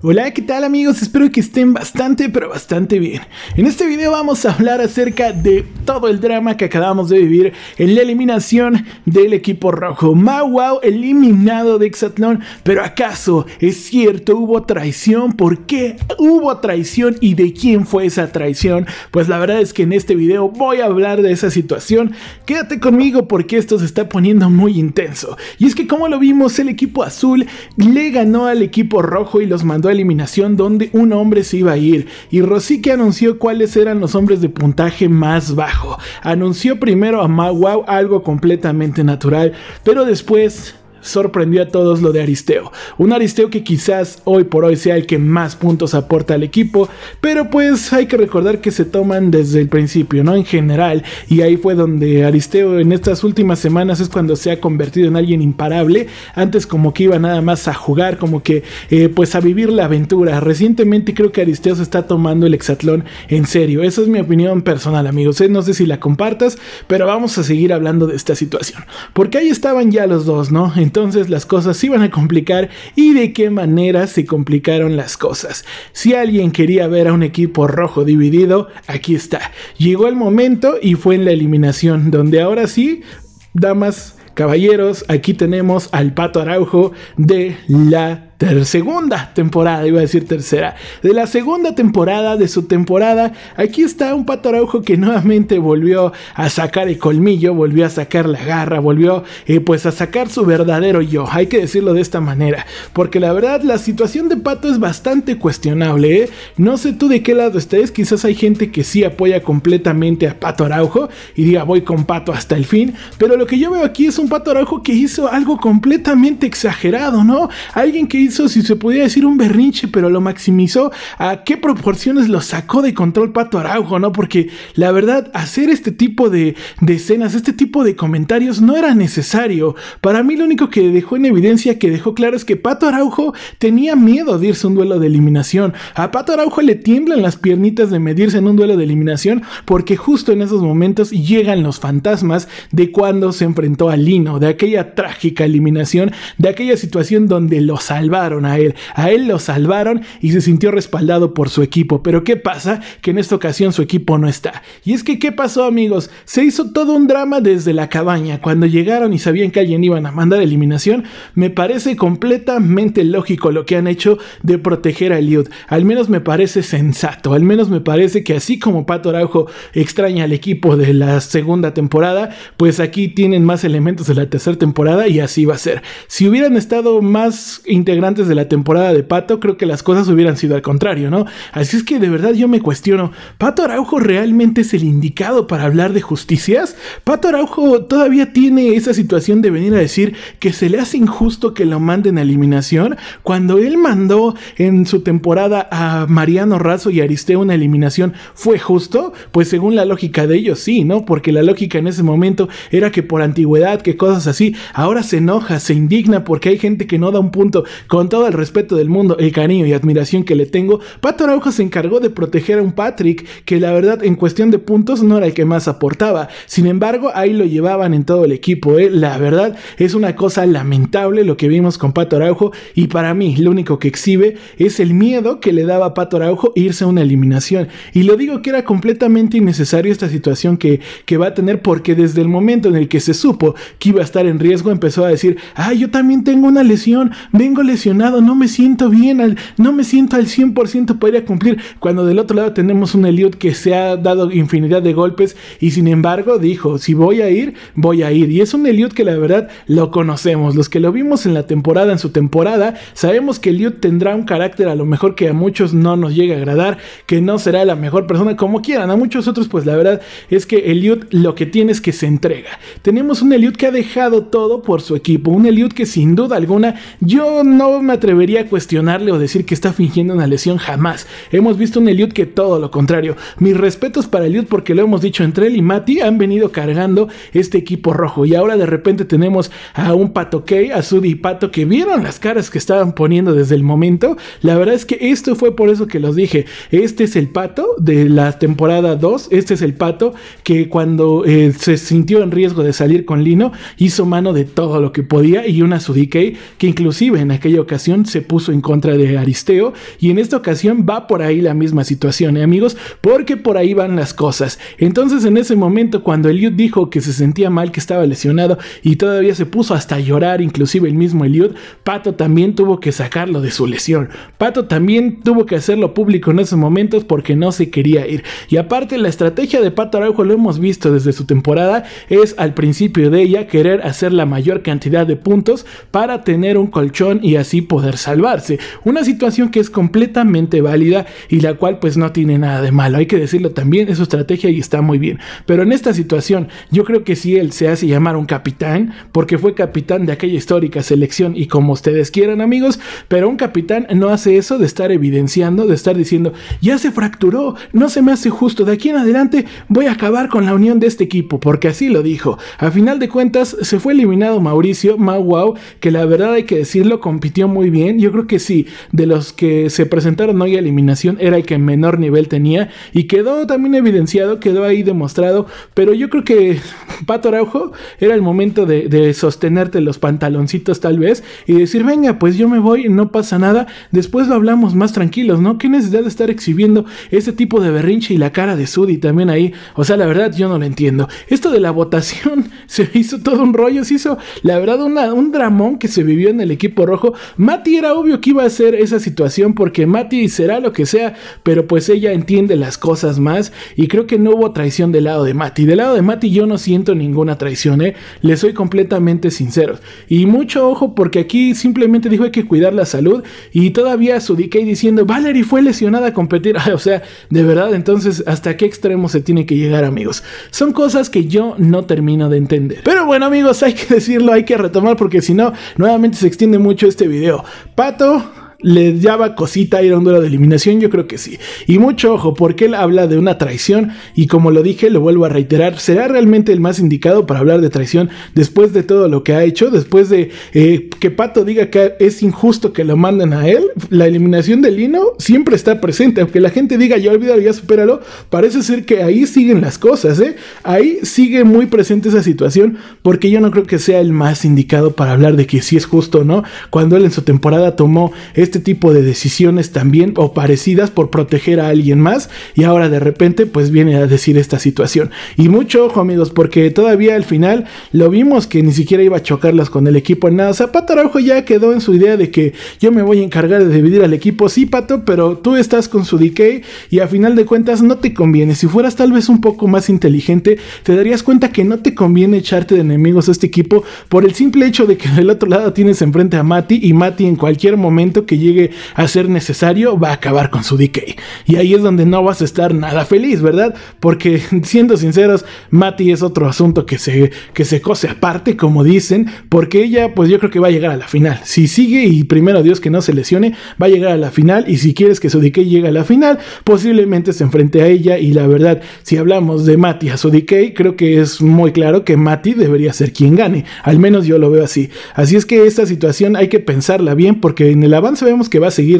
Hola, ¿qué tal amigos? Espero que estén bastante, pero bastante bien. En este video vamos a hablar acerca de todo el drama que acabamos de vivir en la eliminación del equipo rojo. wow eliminado de Hexatlón pero ¿acaso es cierto? ¿Hubo traición? ¿Por qué hubo traición? ¿Y de quién fue esa traición? Pues la verdad es que en este video voy a hablar de esa situación. Quédate conmigo porque esto se está poniendo muy intenso. Y es que como lo vimos, el equipo azul le ganó al equipo rojo y los mandó eliminación donde un hombre se iba a ir y Rosique anunció cuáles eran los hombres de puntaje más bajo. Anunció primero a Wow algo completamente natural, pero después sorprendió a todos lo de Aristeo. Un Aristeo que quizás hoy por hoy sea el que más puntos aporta al equipo, pero pues hay que recordar que se toman desde el principio, ¿no? En general, y ahí fue donde Aristeo en estas últimas semanas es cuando se ha convertido en alguien imparable. Antes como que iba nada más a jugar, como que eh, pues a vivir la aventura. Recientemente creo que Aristeo se está tomando el hexatlón en serio. Esa es mi opinión personal, amigos. ¿eh? No sé si la compartas, pero vamos a seguir hablando de esta situación. Porque ahí estaban ya los dos, ¿no? entonces las cosas se iban a complicar y de qué manera se complicaron las cosas. Si alguien quería ver a un equipo rojo dividido, aquí está. Llegó el momento y fue en la eliminación, donde ahora sí, damas, caballeros, aquí tenemos al Pato Araujo de la segunda temporada, iba a decir tercera, de la segunda temporada de su temporada. Aquí está un Pato Araujo que nuevamente volvió a sacar el colmillo, volvió a sacar la garra, volvió eh, pues a sacar su verdadero yo. Hay que decirlo de esta manera, porque la verdad la situación de Pato es bastante cuestionable. ¿eh? No sé tú de qué lado estés, quizás hay gente que sí apoya completamente a Pato Araujo y diga voy con Pato hasta el fin, pero lo que yo veo aquí es un Pato Araujo que hizo algo completamente exagerado, ¿no? Alguien que eso si se podía decir, un berrinche, pero lo maximizó. ¿A qué proporciones lo sacó de control Pato Araujo, no? Porque la verdad, hacer este tipo de, de escenas, este tipo de comentarios no era necesario. Para mí lo único que dejó en evidencia, que dejó claro, es que Pato Araujo tenía miedo de irse a un duelo de eliminación. A Pato Araujo le tiemblan las piernitas de medirse en un duelo de eliminación porque justo en esos momentos llegan los fantasmas de cuando se enfrentó a Lino, de aquella trágica eliminación, de aquella situación donde lo salva a él, a él lo salvaron y se sintió respaldado por su equipo. Pero ¿qué pasa? Que en esta ocasión su equipo no está. Y es que, ¿qué pasó amigos? Se hizo todo un drama desde la cabaña. Cuando llegaron y sabían que alguien iban a mandar eliminación, me parece completamente lógico lo que han hecho de proteger a Elliot. Al menos me parece sensato, al menos me parece que así como Pato Araujo extraña al equipo de la segunda temporada, pues aquí tienen más elementos de la tercera temporada y así va a ser. Si hubieran estado más integrados antes de la temporada de Pato, creo que las cosas hubieran sido al contrario, ¿no? Así es que de verdad yo me cuestiono, ¿Pato Araujo realmente es el indicado para hablar de justicias? ¿Pato Araujo todavía tiene esa situación de venir a decir que se le hace injusto que lo manden a eliminación cuando él mandó en su temporada a Mariano Razo y Aristeo una eliminación? ¿Fue justo? Pues según la lógica de ellos sí, ¿no? Porque la lógica en ese momento era que por antigüedad, que cosas así, ahora se enoja, se indigna porque hay gente que no da un punto con con todo el respeto del mundo, el cariño y admiración que le tengo, Pato Araujo se encargó de proteger a un Patrick que la verdad en cuestión de puntos no era el que más aportaba. Sin embargo, ahí lo llevaban en todo el equipo. ¿eh? La verdad es una cosa lamentable lo que vimos con Pato Araujo y para mí lo único que exhibe es el miedo que le daba a Pato Araujo irse a una eliminación. Y le digo que era completamente innecesario esta situación que, que va a tener porque desde el momento en el que se supo que iba a estar en riesgo empezó a decir, ah, yo también tengo una lesión, vengo lesionado no me siento bien, no me siento al 100% para cumplir. Cuando del otro lado tenemos un Eliud que se ha dado infinidad de golpes y sin embargo dijo, si voy a ir, voy a ir. Y es un Eliud que la verdad lo conocemos, los que lo vimos en la temporada, en su temporada, sabemos que Eliud tendrá un carácter a lo mejor que a muchos no nos llega a agradar, que no será la mejor persona como quieran, a muchos otros pues la verdad es que Eliud lo que tiene es que se entrega. Tenemos un Eliud que ha dejado todo por su equipo, un Eliud que sin duda alguna yo no me atrevería a cuestionarle o decir que está fingiendo una lesión jamás. Hemos visto un Eliud que todo lo contrario. Mis respetos para Eliud porque lo hemos dicho entre él y Mati han venido cargando este equipo rojo y ahora de repente tenemos a un Pato K, a Sudi y Pato que vieron las caras que estaban poniendo desde el momento. La verdad es que esto fue por eso que los dije. Este es el Pato de la temporada 2, este es el Pato que cuando eh, se sintió en riesgo de salir con Lino hizo mano de todo lo que podía y una Sudi K que inclusive en aquella ocasión se puso en contra de Aristeo y en esta ocasión va por ahí la misma situación, ¿eh, amigos, porque por ahí van las cosas. Entonces en ese momento cuando Eliud dijo que se sentía mal, que estaba lesionado y todavía se puso hasta a llorar, inclusive el mismo Eliud, Pato también tuvo que sacarlo de su lesión. Pato también tuvo que hacerlo público en esos momentos porque no se quería ir. Y aparte la estrategia de Pato Araujo lo hemos visto desde su temporada, es al principio de ella querer hacer la mayor cantidad de puntos para tener un colchón y hacer sí poder salvarse. Una situación que es completamente válida y la cual pues no tiene nada de malo. Hay que decirlo también, es su estrategia y está muy bien. Pero en esta situación yo creo que si él se hace llamar un capitán, porque fue capitán de aquella histórica selección y como ustedes quieran amigos, pero un capitán no hace eso de estar evidenciando, de estar diciendo, ya se fracturó, no se me hace justo, de aquí en adelante voy a acabar con la unión de este equipo, porque así lo dijo. A final de cuentas se fue eliminado Mauricio Wow, que la verdad hay que decirlo, compitió muy bien. Yo creo que sí, de los que se presentaron hoy a eliminación era el que menor nivel tenía y quedó también evidenciado, quedó ahí demostrado, pero yo creo que Pato Araujo era el momento de, sostenerte los pantaloncitos tal vez y decir, venga, pues yo me voy, no pasa nada, después lo hablamos más tranquilos, ¿no? ¿Qué necesidad de estar exhibiendo ese tipo de berrinche y la cara de Sudi también ahí? O sea, la verdad yo no lo entiendo. Esto de la votación se hizo todo un rollo, se hizo la verdad un dramón que se vivió en el equipo rojo Mati era obvio que iba a ser esa situación porque Mati será lo que sea, pero pues ella entiende las cosas más y creo que no hubo traición del lado de Mati. Del lado de Mati yo no siento ninguna traición, ¿eh? Le soy completamente sincero. Y mucho ojo porque aquí simplemente dijo hay que cuidar la salud y todavía su DK diciendo Valerie fue lesionada a competir. o sea, de verdad, entonces, ¿hasta qué extremo se tiene que llegar, amigos? Son cosas que yo no termino de entender. Pero bueno, amigos, hay que decirlo, hay que retomar porque si no, nuevamente se extiende mucho este video video. Pato, le daba cosita ir a un duelo de eliminación, yo creo que sí. Y mucho ojo, porque él habla de una traición y como lo dije, lo vuelvo a reiterar, será realmente el más indicado para hablar de traición después de todo lo que ha hecho, después de eh, que Pato diga que es injusto que lo manden a él, la eliminación de Lino siempre está presente, aunque la gente diga ya olvídalo, ya supéralo, parece ser que ahí siguen las cosas, ¿eh? ahí sigue muy presente esa situación porque yo no creo que sea el más indicado para hablar de que si es justo o no, cuando él en su temporada tomó este tipo de decisiones también o parecidas por proteger a alguien más y ahora de repente pues viene a decir esta situación. Y mucho ojo amigos porque todavía al final lo vimos que ni siquiera iba a chocarlas con el equipo en nada. O sea, Pato Araujo ya quedó en su idea de que yo me voy a encargar de dividir al equipo, sí Pato, pero tú estás con su decay y a final de cuentas no te conviene. Si fueras tal vez un poco más inteligente, te darías cuenta que no te conviene echarte de enemigos a este equipo por el simple hecho de que del otro lado tienes enfrente a Mati y Mati en cualquier momento que llegue a ser necesario va a acabar con su decay. Y ahí es donde no vas a estar nada feliz, ¿verdad? Porque siendo sinceros, Mati es otro asunto que se, que se cose aparte, como dicen, porque ella pues yo creo que va a llegar a la final. Si sigue y primero Dios que no se lesione, va a llegar a la final y si quieres que su DK llegue a la final, posiblemente se enfrente a ella y la verdad, si hablamos de Mati a su DK, creo que es muy claro que Mati debería ser quien gane, al menos yo lo veo así. Así es que esta situación hay que pensarla bien porque en el avance vemos que va a seguir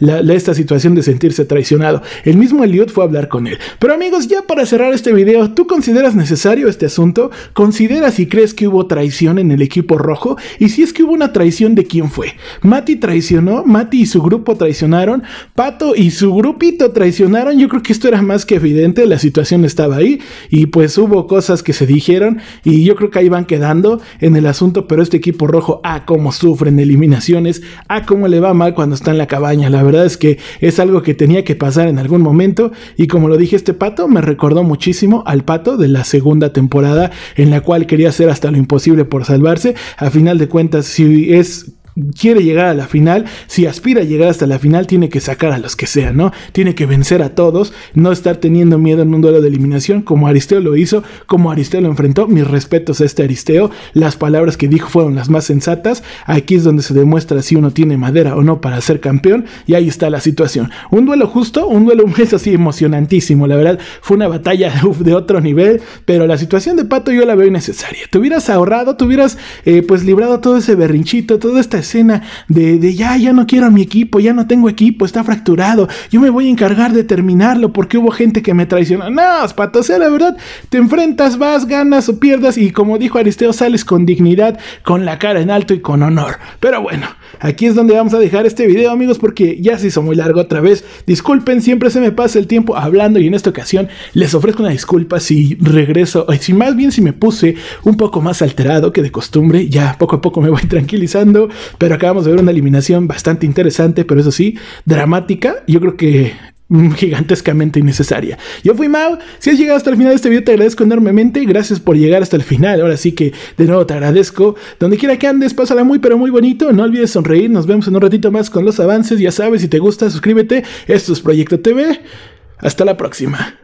esta situación de sentirse traicionado. El mismo Elliot fue a hablar con él. Pero amigos, ya para cerrar este video, ¿tú consideras necesario este asunto? ¿Consideras si crees que hubo traición en el equipo rojo? Y si es que hubo una traición, ¿de quién fue? ¿Mati traicionó? ¿Mati y su grupo traicionaron? ¿Pato y su grupito traicionaron? Yo creo que esto era más que evidente, la situación estaba ahí y pues hubo cosas que se dijeron y yo creo que ahí van quedando en el asunto, pero este equipo rojo, a ah, cómo sufren eliminaciones, a ah, cómo le va a cuando está en la cabaña. La verdad es que es algo que tenía que pasar en algún momento. Y como lo dije, este pato me recordó muchísimo al pato de la segunda temporada, en la cual quería hacer hasta lo imposible por salvarse. A final de cuentas, si es quiere llegar a la final, si aspira a llegar hasta la final, tiene que sacar a los que sean, ¿no? Tiene que vencer a todos, no estar teniendo miedo en un duelo de eliminación, como Aristeo lo hizo, como Aristeo lo enfrentó. Mis respetos a este Aristeo, las palabras que dijo fueron las más sensatas. Aquí es donde se demuestra si uno tiene madera o no para ser campeón, y ahí está la situación. Un duelo justo, un duelo es así emocionantísimo, la verdad, fue una batalla de otro nivel, pero la situación de Pato yo la veo innecesaria. Te hubieras ahorrado, te hubieras eh, pues librado todo ese berrinchito, toda esta escena de, ya, ya no quiero a mi equipo, ya no tengo equipo, está fracturado, yo me voy a encargar de terminarlo porque hubo gente que me traicionó. No, pato, verdad, te enfrentas, vas, ganas o pierdas y como dijo Aristeo, sales con dignidad, con la cara en alto y con honor. Pero bueno, aquí es donde vamos a dejar este video, amigos, porque ya se hizo muy largo otra vez. Disculpen, siempre se me pasa el tiempo hablando y en esta ocasión les ofrezco una disculpa si regreso, si más bien si me puse un poco más alterado que de costumbre, ya poco a poco me voy tranquilizando, pero acabamos de ver una eliminación bastante interesante, pero eso sí, dramática. Yo creo que gigantescamente innecesaria. Yo fui Mau, si has llegado hasta el final de este video te agradezco enormemente, gracias por llegar hasta el final, ahora sí que de nuevo te agradezco, donde quiera que andes, pásala muy pero muy bonito, no olvides sonreír, nos vemos en un ratito más con los avances, ya sabes, si te gusta suscríbete, esto es Proyecto TV, hasta la próxima.